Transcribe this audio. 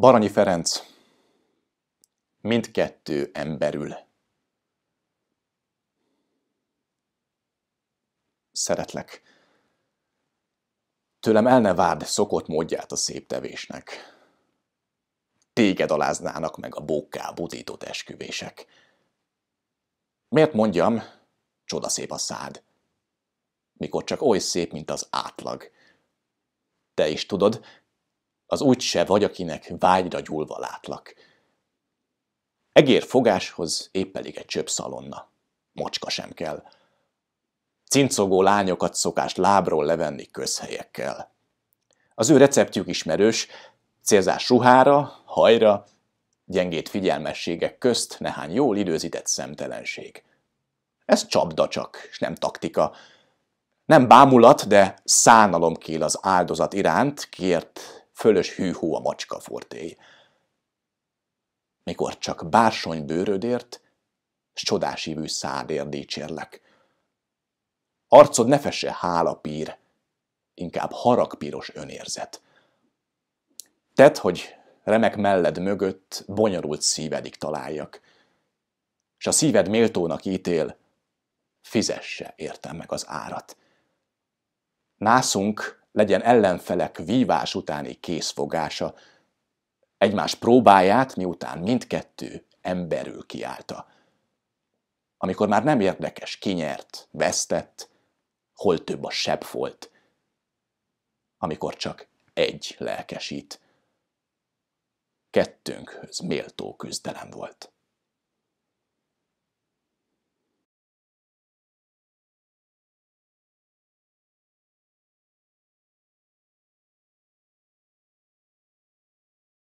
Baranyi Ferenc. Mindkettő emberül. Szeretlek. Tőlem el ne várd szokott módját a szép tevésnek. Téged aláznának meg a bókká budított esküvések. Miért mondjam, szép a szád, mikor csak oly szép, mint az átlag. Te is tudod, az úgyse vagy, akinek vágyra gyúlva látlak. Egér fogáshoz épp elég egy csöpp szalonna. Mocska sem kell. Cincogó lányokat szokás lábról levenni közhelyekkel. Az ő receptjük ismerős, célzás ruhára, hajra, gyengét figyelmességek közt nehány jól időzített szemtelenség. Ez csapda csak, és nem taktika. Nem bámulat, de szánalom kél az áldozat iránt, kért fölös hűhó a macska fortéj. Mikor csak bársony bőrödért, s csodás ívű szádért dicsérlek. Arcod ne fesse hálapír, inkább haragpíros önérzet. Tedd, hogy remek melled mögött bonyolult szívedig találjak, és a szíved méltónak ítél, fizesse értem meg az árat. Nászunk legyen ellenfelek vívás utáni készfogása. Egymás próbáját, miután mindkettő emberül kiállta. Amikor már nem érdekes, kinyert, vesztett, hol több a sebb volt. Amikor csak egy lelkesít. Kettőnkhöz méltó küzdelem volt.